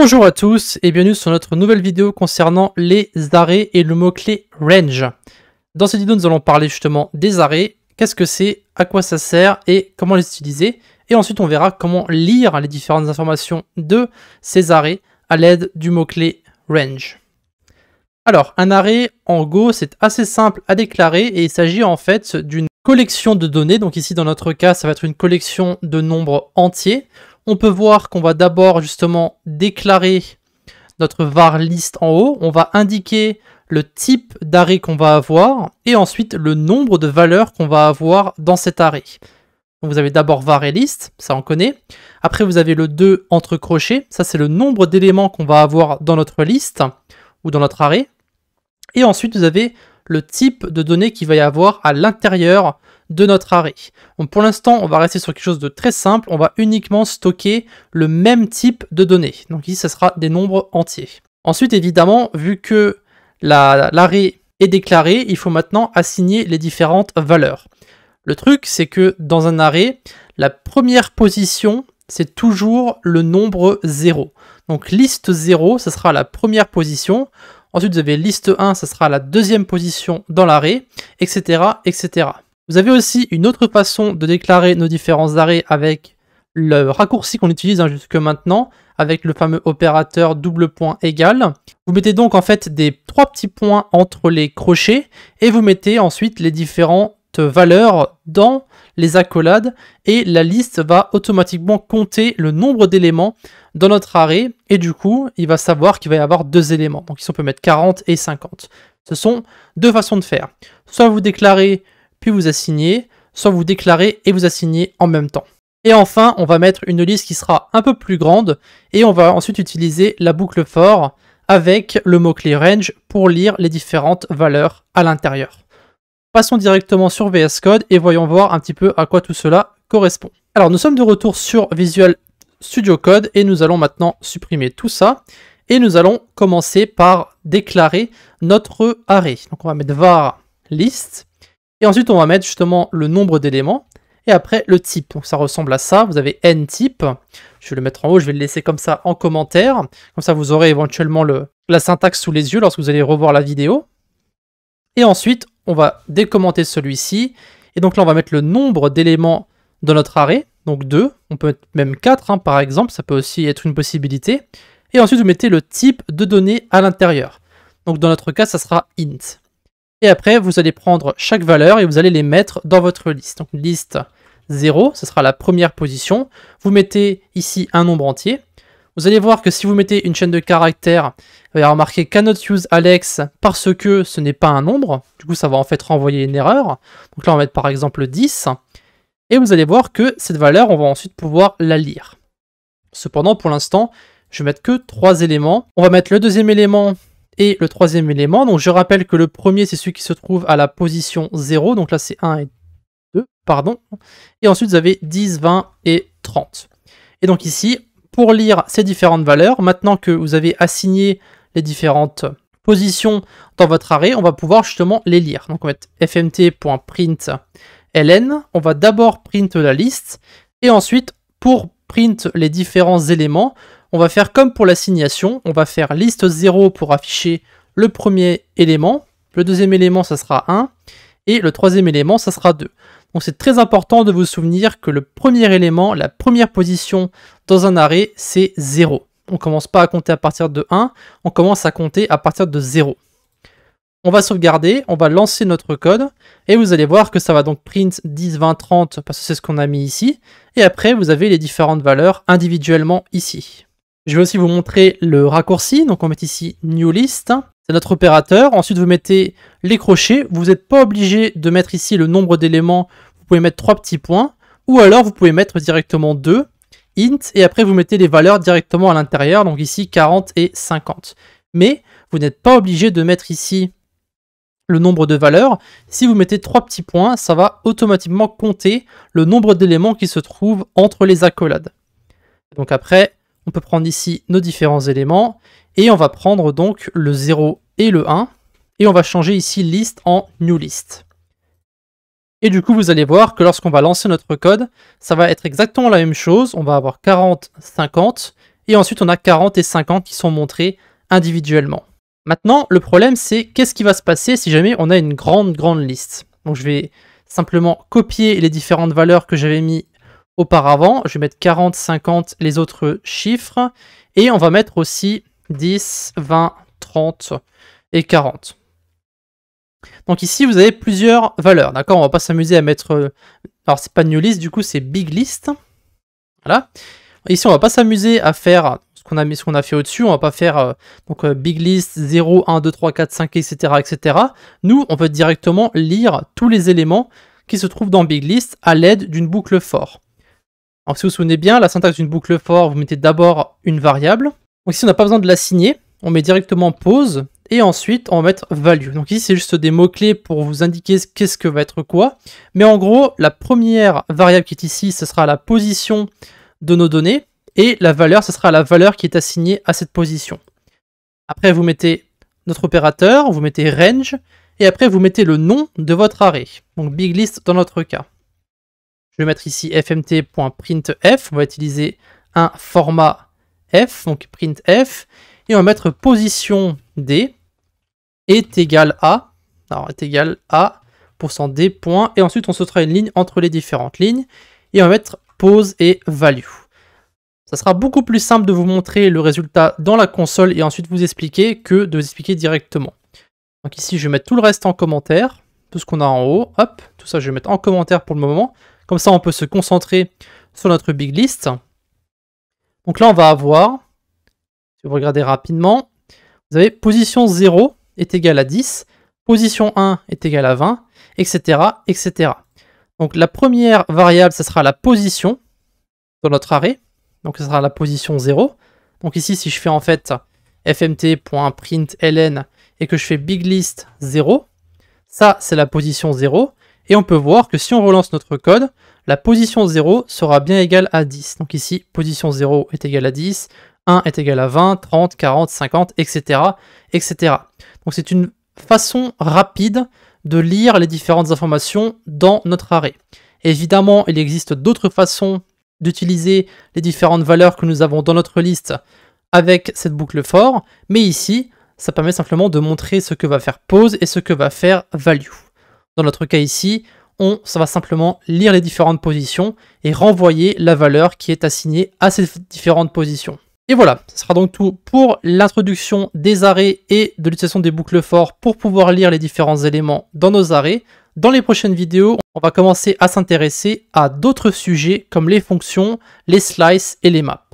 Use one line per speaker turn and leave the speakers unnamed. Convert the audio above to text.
Bonjour à tous et bienvenue sur notre nouvelle vidéo concernant les arrêts et le mot-clé range. Dans cette vidéo, nous allons parler justement des arrêts, qu'est-ce que c'est, à quoi ça sert et comment les utiliser. Et ensuite, on verra comment lire les différentes informations de ces arrêts à l'aide du mot-clé range. Alors, un arrêt en Go, c'est assez simple à déclarer et il s'agit en fait d'une collection de données. Donc ici, dans notre cas, ça va être une collection de nombres entiers. On peut voir qu'on va d'abord justement déclarer notre var list en haut. On va indiquer le type d'arrêt qu'on va avoir et ensuite le nombre de valeurs qu'on va avoir dans cet arrêt. vous avez d'abord var et list, ça on connaît. Après vous avez le 2 entre crochets, ça c'est le nombre d'éléments qu'on va avoir dans notre liste ou dans notre arrêt. Et ensuite vous avez le type de données qu'il va y avoir à l'intérieur de notre arrêt. Donc pour l'instant, on va rester sur quelque chose de très simple. On va uniquement stocker le même type de données. Donc ici, ce sera des nombres entiers. Ensuite, évidemment, vu que l'arrêt est déclaré, il faut maintenant assigner les différentes valeurs. Le truc, c'est que dans un arrêt, la première position, c'est toujours le nombre 0. Donc liste 0, ce sera la première position. Ensuite, vous avez liste 1, ça sera la deuxième position dans l'arrêt, etc., etc. Vous avez aussi une autre façon de déclarer nos différents arrêts avec le raccourci qu'on utilise hein, jusque maintenant, avec le fameux opérateur double point égal. Vous mettez donc en fait des trois petits points entre les crochets et vous mettez ensuite les différentes valeurs dans les accolades et la liste va automatiquement compter le nombre d'éléments dans notre arrêt et du coup il va savoir qu'il va y avoir deux éléments. Donc ici on peut mettre 40 et 50. Ce sont deux façons de faire. Soit vous déclarez puis vous assignez, soit vous déclarez et vous assignez en même temps. Et enfin, on va mettre une liste qui sera un peu plus grande et on va ensuite utiliser la boucle for avec le mot-clé range pour lire les différentes valeurs à l'intérieur. Passons directement sur VS Code et voyons voir un petit peu à quoi tout cela correspond. Alors nous sommes de retour sur Visual Studio Code et nous allons maintenant supprimer tout ça. Et nous allons commencer par déclarer notre arrêt. Donc on va mettre var list. Et ensuite on va mettre justement le nombre d'éléments. Et après le type. Donc ça ressemble à ça. Vous avez n type. Je vais le mettre en haut, je vais le laisser comme ça en commentaire. Comme ça vous aurez éventuellement le, la syntaxe sous les yeux lorsque vous allez revoir la vidéo. Et ensuite on va décommenter celui-ci. Et donc là, on va mettre le nombre d'éléments dans notre arrêt, donc 2. On peut même 4 hein, par exemple, ça peut aussi être une possibilité. Et ensuite, vous mettez le type de données à l'intérieur. Donc dans notre cas, ça sera int. Et après, vous allez prendre chaque valeur et vous allez les mettre dans votre liste. Donc liste 0, ce sera la première position. Vous mettez ici un nombre entier. Vous allez voir que si vous mettez une chaîne de caractères, vous allez remarquer cannot use Alex parce que ce n'est pas un nombre. Du coup, ça va en fait renvoyer une erreur. Donc là, on va mettre par exemple 10. Et vous allez voir que cette valeur, on va ensuite pouvoir la lire. Cependant, pour l'instant, je vais mettre que trois éléments. On va mettre le deuxième élément et le troisième élément. Donc je rappelle que le premier, c'est celui qui se trouve à la position 0. Donc là, c'est 1 et 2, pardon. Et ensuite, vous avez 10, 20 et 30. Et donc ici, pour lire ces différentes valeurs. Maintenant que vous avez assigné les différentes positions dans votre arrêt, on va pouvoir justement les lire. Donc on va mettre fmt.println, on va d'abord print la liste, et ensuite pour print les différents éléments, on va faire comme pour l'assignation, on va faire liste 0 pour afficher le premier élément, le deuxième élément ça sera 1, et le troisième élément ça sera 2. Donc c'est très important de vous souvenir que le premier élément, la première position dans un arrêt, c'est 0. On ne commence pas à compter à partir de 1, on commence à compter à partir de 0. On va sauvegarder, on va lancer notre code, et vous allez voir que ça va donc print 10, 20, 30, parce que c'est ce qu'on a mis ici, et après vous avez les différentes valeurs individuellement ici. Je vais aussi vous montrer le raccourci, donc on met ici New List, c'est notre opérateur. Ensuite, vous mettez les crochets. Vous n'êtes pas obligé de mettre ici le nombre d'éléments. Vous pouvez mettre trois petits points. Ou alors, vous pouvez mettre directement deux int, et après, vous mettez les valeurs directement à l'intérieur. Donc ici, 40 et 50. Mais vous n'êtes pas obligé de mettre ici le nombre de valeurs. Si vous mettez trois petits points, ça va automatiquement compter le nombre d'éléments qui se trouvent entre les accolades. Donc après, on peut prendre ici nos différents éléments et on va prendre donc le 0 et le 1 et on va changer ici list en new list. Et du coup, vous allez voir que lorsqu'on va lancer notre code, ça va être exactement la même chose. On va avoir 40, 50 et ensuite on a 40 et 50 qui sont montrés individuellement. Maintenant, le problème c'est qu'est-ce qui va se passer si jamais on a une grande grande liste. Donc je vais simplement copier les différentes valeurs que j'avais mis auparavant. Je vais mettre 40, 50, les autres chiffres. Et on va mettre aussi 10, 20, 30 et 40. Donc ici, vous avez plusieurs valeurs, d'accord On va pas s'amuser à mettre... Euh, alors, c'est pas new list, du coup, c'est big list. Voilà. Ici, on va pas s'amuser à faire ce qu'on a, a fait au-dessus. On va pas faire euh, donc euh, big list 0, 1, 2, 3, 4, 5, etc., etc. Nous, on peut directement lire tous les éléments qui se trouvent dans big list à l'aide d'une boucle fort. Alors, si vous vous souvenez bien, la syntaxe d'une boucle for, vous mettez d'abord une variable. Donc ici, on n'a pas besoin de la signer. On met directement pause et ensuite on va mettre value. Donc ici, c'est juste des mots-clés pour vous indiquer qu'est-ce que va être quoi. Mais en gros, la première variable qui est ici, ce sera la position de nos données et la valeur, ce sera la valeur qui est assignée à cette position. Après, vous mettez notre opérateur, vous mettez range et après, vous mettez le nom de votre arrêt. Donc big list dans notre cas. Je vais mettre ici fmt.printf. On va utiliser un format f, donc printf. Et on va mettre position d est égal à, alors est égal à %d Et ensuite, on sautera une ligne entre les différentes lignes. Et on va mettre pause et value. Ça sera beaucoup plus simple de vous montrer le résultat dans la console et ensuite vous expliquer que de vous expliquer directement. Donc ici, je vais mettre tout le reste en commentaire, tout ce qu'on a en haut, hop, tout ça je vais mettre en commentaire pour le moment. Comme ça, on peut se concentrer sur notre big list. Donc là, on va avoir, si vous regardez rapidement, vous avez position 0 est égale à 10, position 1 est égale à 20, etc., Donc la première variable, ce sera la position dans notre arrêt. Donc ce sera la position 0. Donc ici, si je fais en fait fmt.println et que je fais big list 0, ça c'est la position 0. Et on peut voir que si on relance notre code, la position 0 sera bien égale à 10. Donc ici, position 0 est égale à 10, 1 est égal à 20, 30, 40, 50, etc. etc. Donc c'est une façon rapide de lire les différentes informations dans notre arrêt. Évidemment, il existe d'autres façons d'utiliser les différentes valeurs que nous avons dans notre liste avec cette boucle fort. mais ici, ça permet simplement de montrer ce que va faire pause et ce que va faire value. Dans notre cas ici, on, ça va simplement lire les différentes positions et renvoyer la valeur qui est assignée à ces différentes positions. Et voilà, ce sera donc tout pour l'introduction des arrêts et de l'utilisation des boucles forts pour pouvoir lire les différents éléments dans nos arrêts. Dans les prochaines vidéos, on va commencer à s'intéresser à d'autres sujets comme les fonctions, les slices et les maps.